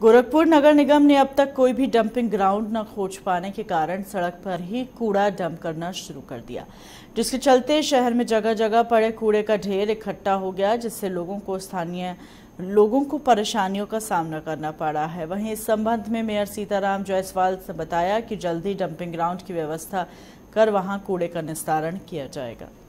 गोरखपुर नगर निगम ने अब तक कोई भी डंपिंग ग्राउंड न खोज पाने के कारण सड़क पर ही कूड़ा डंप करना शुरू कर दिया जिसके चलते शहर में जगह जगह पड़े कूड़े का ढेर इकट्ठा हो गया जिससे लोगों को स्थानीय लोगों को परेशानियों का सामना करना पड़ा है वहीं इस संबंध में मेयर सीताराम जायसवाल ने बताया कि जल्द ही डंपिंग ग्राउंड की व्यवस्था कर वहां कूड़े का निस्तारण किया जाएगा